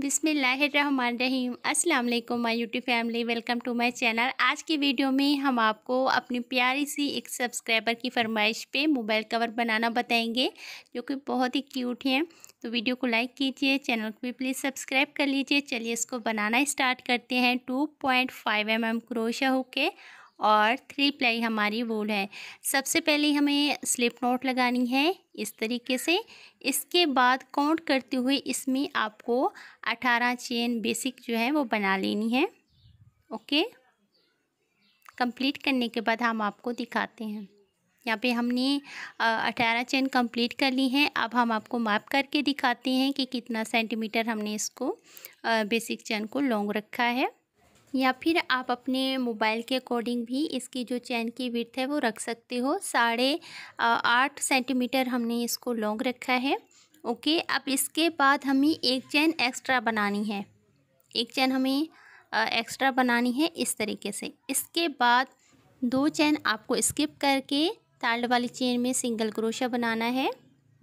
बिसमीम अस्सलाम my YouTube family welcome to my channel आज की वीडियो में हम आपको अपनी प्यारी सी एक सब्सक्राइबर की फरमाइश पे मोबाइल कवर बनाना बताएंगे जो कि बहुत ही क्यूट हैं तो वीडियो को लाइक कीजिए चैनल को भी प्लीज़ सब्सक्राइब कर लीजिए चलिए इसको बनाना स्टार्ट करते हैं टू पॉइंट फाइव एम एम क्रोशा होके और थ्री प्लाई हमारी वूल है सबसे पहले हमें स्लिप नोट लगानी है इस तरीके से इसके बाद काउंट करते हुए इसमें आपको अठारह चेन बेसिक जो है वो बना लेनी है ओके कंप्लीट करने के बाद हम आपको दिखाते हैं यहाँ पे हमने अठारह चेन कंप्लीट कर ली हैं अब हम आपको माप करके दिखाते हैं कि कितना सेंटीमीटर हमने इसको बेसिक चेन को लॉन्ग रखा है या फिर आप अपने मोबाइल के अकॉर्डिंग भी इसकी जो चैन की विर्थ है वो रख सकते हो साढ़े आठ सेंटीमीटर हमने इसको लॉन्ग रखा है ओके अब इसके बाद हमें एक चैन एक्स्ट्रा बनानी है एक चैन हमें एक्स्ट्रा बनानी है इस तरीके से इसके बाद दो चैन आपको स्किप करके थर्ड वाली चेन में सिंगल क्रोशा बनाना है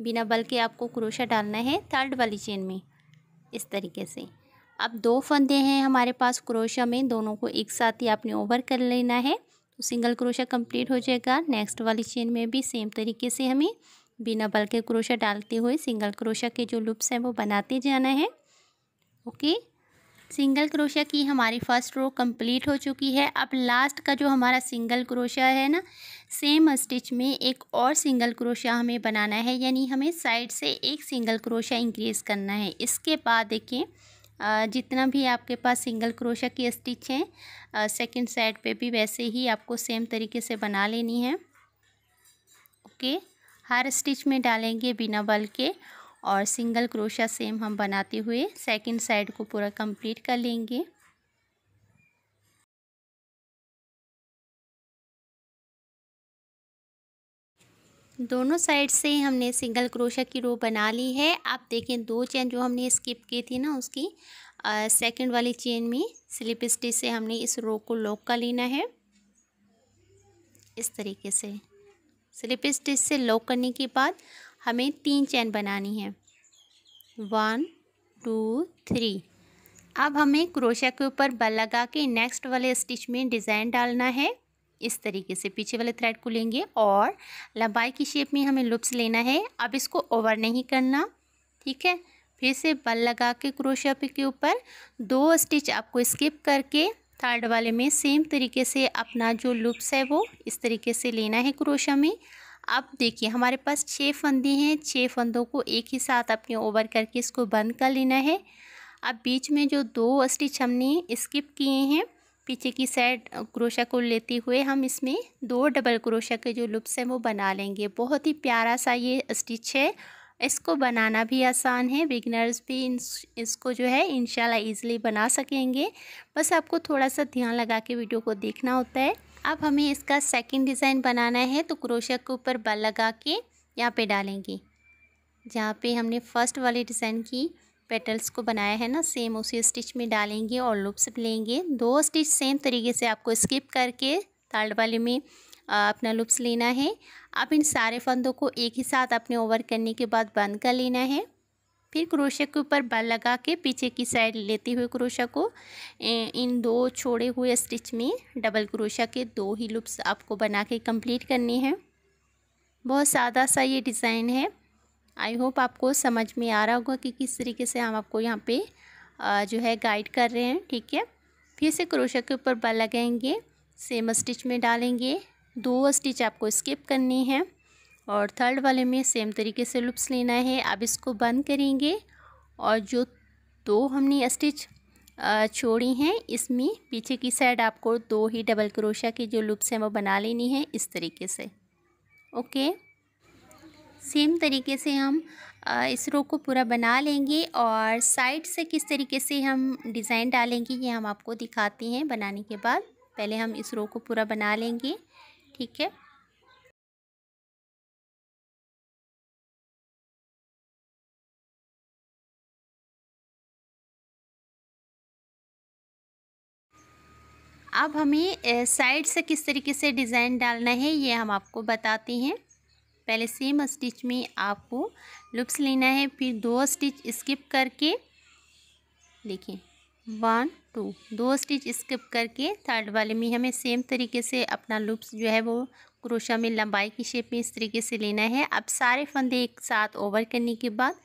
बिना बल के आपको क्रोशा डालना है थर्ड वाली चेन में इस तरीके से अब दो फंदे हैं हमारे पास क्रोशा में दोनों को एक साथ ही आपने ओवर कर लेना है तो सिंगल क्रोशा कंप्लीट हो जाएगा नेक्स्ट वाली चेन में भी सेम तरीके से हमें बिना बल के क्रोशा डालते हुए सिंगल क्रोशा के जो लुप्स हैं वो बनाते जाना है ओके सिंगल क्रोशा की हमारी फर्स्ट रो कंप्लीट हो चुकी है अब लास्ट का जो हमारा सिंगल क्रोशा है ना सेम स्टिच में एक और सिंगल क्रोशा हमें बनाना है यानी हमें साइड से एक सिंगल क्रोशा इंक्रीज़ करना है इसके बाद देखें जितना भी आपके पास सिंगल क्रोशा की स्टिच हैं सेकंड साइड पे भी वैसे ही आपको सेम तरीके से बना लेनी है ओके हर स्टिच में डालेंगे बिना बल के और सिंगल क्रोशा सेम हम बनाते हुए सेकंड साइड को पूरा कंप्लीट कर लेंगे दोनों साइड से हमने सिंगल क्रोशा की रो बना ली है आप देखें दो चेन जो हमने स्किप की थी ना उसकी सेकंड वाली चेन में स्लिप स्टिच से हमने इस रो को लॉक कर लेना है इस तरीके से स्लिप स्टिच से लॉक करने के बाद हमें तीन चैन बनानी है वन टू थ्री अब हमें क्रोशा के ऊपर बल लगा के नेक्स्ट वाले स्टिच में डिज़ाइन डालना है इस तरीके से पीछे वाले थ्रेड को लेंगे और लंबाई की शेप में हमें लुप्स लेना है अब इसको ओवर नहीं करना ठीक है फिर से बल लगा के क्रोशिया के ऊपर दो स्टिच आपको स्किप करके थर्ड वाले में सेम तरीके से अपना जो लुप्स है वो इस तरीके से लेना है क्रोशिया में अब देखिए हमारे पास छः फंदे हैं छः फंदों को एक ही साथ अपने ओवर करके इसको बंद कर लेना है अब बीच में जो दो स्टिच हमने स्किप किए हैं पीछे की साइड क्रोशा को लेते हुए हम इसमें दो डबल क्रोशा के जो लुप्स हैं वो बना लेंगे बहुत ही प्यारा सा ये स्टिच है इसको बनाना भी आसान है बिगनर्स भी इसको जो है इनशाला ईज़िली बना सकेंगे बस आपको थोड़ा सा ध्यान लगा के वीडियो को देखना होता है अब हमें इसका सेकंड डिज़ाइन बनाना है तो क्रोशा के ऊपर बल लगा के यहाँ पे डालेंगे जहाँ पे हमने फ़र्स्ट वाली डिज़ाइन की पेटल्स को बनाया है ना सेम उसी स्टिच में डालेंगे और लूप्स लेंगे दो स्टिच सेम तरीके से आपको स्किप करके थर्ड वाले में अपना लूप्स लेना है आप इन सारे फंदों को एक ही साथ अपने ओवर करने के बाद बंद कर लेना है फिर क्रोशा के ऊपर बल लगा के पीछे की साइड लेते हुए क्रोशा को इन दो छोड़े हुए स्टिच में डबल क्रोशा के दो ही लुप्स आपको बना के कंप्लीट करने हैं बहुत सादा सा ये डिज़ाइन है आई होप आपको समझ में आ रहा होगा कि किस तरीके से हम आपको यहाँ पे जो है गाइड कर रहे हैं ठीक है फिर से क्रोशा के ऊपर बल लगाएंगे सेम स्टिच में डालेंगे दो स्टिच आपको स्किप करनी है और थर्ड वाले में सेम तरीके से लुप्स लेना है अब इसको बंद करेंगे और जो दो हमने स्टिच छोड़ी हैं इसमें पीछे की साइड आपको दो ही डबल क्रोशा के जो लुप्स हैं वो बना लेनी है इस तरीके से ओके सेम तरीके से हम इस रो को पूरा बना लेंगे और साइड से किस तरीके से हम डिज़ाइन डालेंगे ये हम आपको दिखाते हैं बनाने के बाद पहले हम इस रो को पूरा बना लेंगे ठीक है अब हमें साइड से किस तरीके से डिज़ाइन डालना है ये हम आपको बताते हैं पहले सेम स्टिच में आपको लुप्स लेना है फिर दो स्टिच स्किप करके देखिए वन टू दो स्टिच स्किप करके थर्ड वाले में हमें सेम तरीके से अपना लुप्स जो है वो क्रोशा में लंबाई की शेप में इस तरीके से लेना है अब सारे फंदे एक साथ ओवर करने के बाद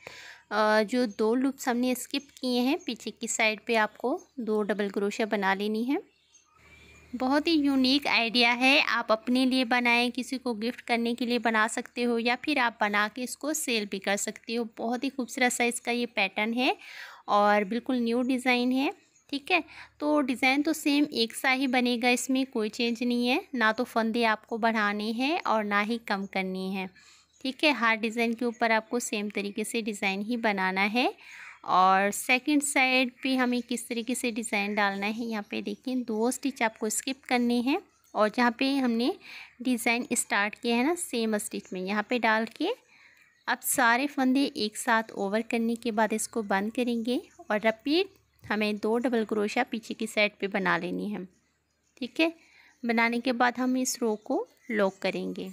जो दो लुप्स हमने स्किप किए हैं पीछे की साइड पे आपको दो डबल क्रोशा बना लेनी है बहुत ही यूनिक आइडिया है आप अपने लिए बनाएं किसी को गिफ्ट करने के लिए बना सकते हो या फिर आप बना के इसको सेल भी कर सकते हो बहुत ही खूबसूरत सा इसका ये पैटर्न है और बिल्कुल न्यू डिज़ाइन है ठीक है तो डिज़ाइन तो सेम एक सा ही बनेगा इसमें कोई चेंज नहीं है ना तो फंदे आपको बढ़ाने हैं और ना ही कम करनी है ठीक है हर डिज़ाइन के ऊपर आपको सेम तरीके से डिज़ाइन ही बनाना है और सेकंड साइड पे हमें किस तरीके से डिज़ाइन डालना है यहाँ पे देखिए दो स्टिच आपको स्किप करने हैं और जहाँ पे हमने डिज़ाइन स्टार्ट किया है ना सेम स्टिच में यहाँ पे डाल के अब सारे फंदे एक साथ ओवर करने के बाद इसको बंद करेंगे और रपीट हमें दो डबल क्रोशा पीछे की साइड पर बना लेनी है ठीक है बनाने के बाद हम इस रो को लॉक करेंगे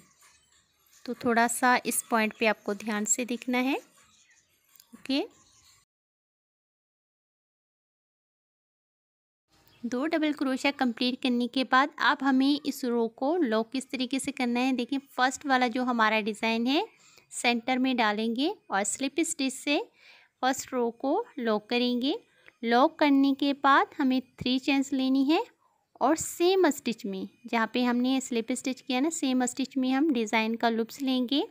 तो थोड़ा सा इस पॉइंट पे आपको ध्यान से देखना है ओके okay? दो डबल क्रोशा कंप्लीट करने के बाद अब हमें इस रो को लॉक किस तरीके से करना है देखिए फर्स्ट वाला जो हमारा डिज़ाइन है सेंटर में डालेंगे और स्लिप स्टिच से फर्स्ट रो को लॉक करेंगे लॉक करने के बाद हमें थ्री चेंस लेनी है और सेम स्टिच में जहाँ पे हमने स्लिप स्टिच किया ना सेम स्टिच में हम डिज़ाइन का लुप्स लेंगे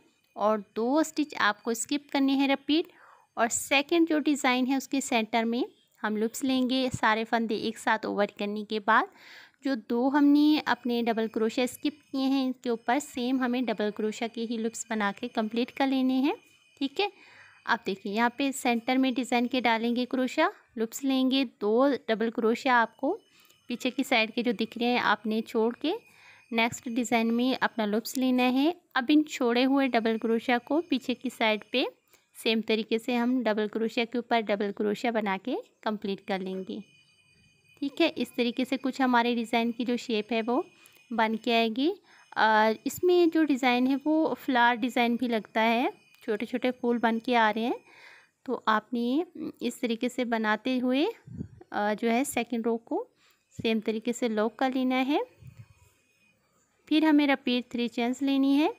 और दो स्टिच आपको स्किप करने हैं रिपीट और सेकंड जो डिज़ाइन है उसके सेंटर में हम लुप्स लेंगे सारे फंदे एक साथ ओवर करने के बाद जो दो हमने अपने डबल क्रोशा स्किप किए हैं इनके ऊपर सेम हमें डबल क्रोशा के ही लुप्स बना के कम्प्लीट कर लेने हैं ठीक है आप देखिए यहाँ पे सेंटर में डिज़ाइन के डालेंगे क्रोशा लुप्स लेंगे दो डबल क्रोशा आपको पीछे की साइड के जो दिख रहे हैं आपने छोड़ के नेक्स्ट डिज़ाइन में अपना लुप्स लेना है अब इन छोड़े हुए डबल क्रोशा को पीछे की साइड पर सेम तरीके से हम डबल क्रोशिया के ऊपर डबल क्रोशिया बना के कम्प्लीट कर लेंगे ठीक है इस तरीके से कुछ हमारे डिज़ाइन की जो शेप है वो बन के आएगी और इसमें जो डिज़ाइन है वो फ्लावर डिज़ाइन भी लगता है छोटे छोटे फूल बन के आ रहे हैं तो आपने इस तरीके से बनाते हुए जो है सेकंड रो को सेम तरीके से लॉक कर लेना है फिर हमें रपीट थ्री चेंस लेनी है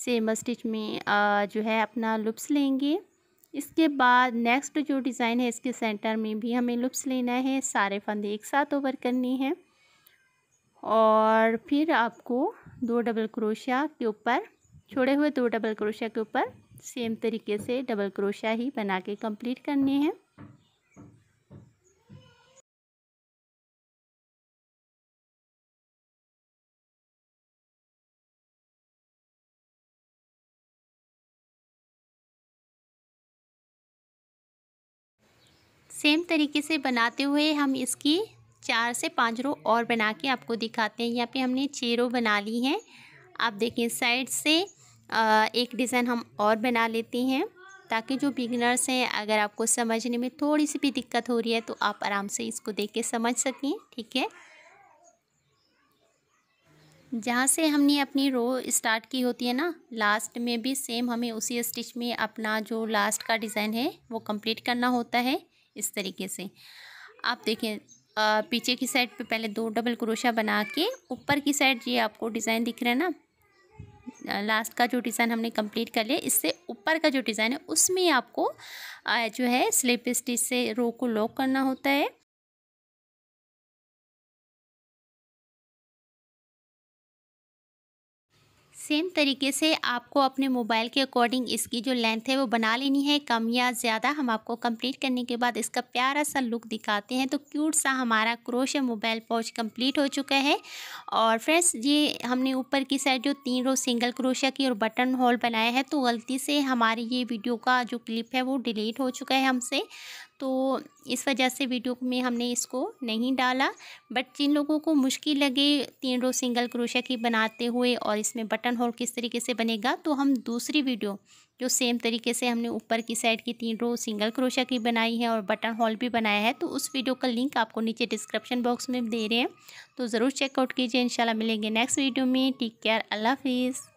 सेम स्टिच में जो है अपना लुप्स लेंगे इसके बाद नेक्स्ट जो डिज़ाइन है इसके सेंटर में भी हमें लुप्स लेना है सारे फंदे एक साथ ओवर करनी है और फिर आपको दो डबल क्रोशिया के ऊपर छोड़े हुए दो डबल क्रोशिया के ऊपर सेम तरीके से डबल क्रोशिया ही बना के कम्प्लीट करनी है सेम तरीके से बनाते हुए हम इसकी चार से पाँच रो और बना के आपको दिखाते हैं यहाँ पे हमने छः रो बना ली हैं आप देखें साइड से एक डिज़ाइन हम और बना लेते हैं ताकि जो बिगनर्स हैं अगर आपको समझने में थोड़ी सी भी दिक्कत हो रही है तो आप आराम से इसको देख के समझ सकें ठीक है जहाँ से हमने अपनी रो स्टार्ट की होती है ना लास्ट में भी सेम हमें उसी स्टिच में अपना जो लास्ट का डिज़ाइन है वो कंप्लीट करना होता है इस तरीके से आप देखें पीछे की साइड पे पहले दो डबल क्रोशा बना के ऊपर की साइड ये आपको डिज़ाइन दिख रहा है ना लास्ट का जो डिज़ाइन हमने कंप्लीट कर लिया इससे ऊपर का जो डिज़ाइन है उसमें आपको जो है स्लिप स्टिच से रो को लॉक करना होता है सेम तरीके से आपको अपने मोबाइल के अकॉर्डिंग इसकी जो लेंथ है वो बना लेनी है कम या ज़्यादा हम आपको कंप्लीट करने के बाद इसका प्यारा सा लुक दिखाते हैं तो क्यूट सा हमारा क्रोशे मोबाइल पॉच कंप्लीट हो चुका है और फ्रेंड्स ये हमने ऊपर की साइड जो तीन रो सिंगल क्रोशा की और बटन होल बनाया है तो गलती से हमारी ये वीडियो का जो क्लिप है वो डिलीट हो चुका है हमसे तो इस वजह से वीडियो में हमने इसको नहीं डाला बट जिन लोगों को मुश्किल लगे तीन रो सिंगल क्रोशा की बनाते हुए और इसमें बटन होल किस तरीके से बनेगा तो हम दूसरी वीडियो जो सेम तरीके से हमने ऊपर की साइड की तीन रो सिंगल क्रोशा की बनाई है और बटन हॉल भी बनाया है तो उस वीडियो का लिंक आपको नीचे डिस्क्रिप्शन बॉक्स में दे रहे हैं तो ज़रूर चेकआउट कीजिए इन मिलेंगे नेक्स्ट वीडियो में टेक केयर अल्लाह हाफिज़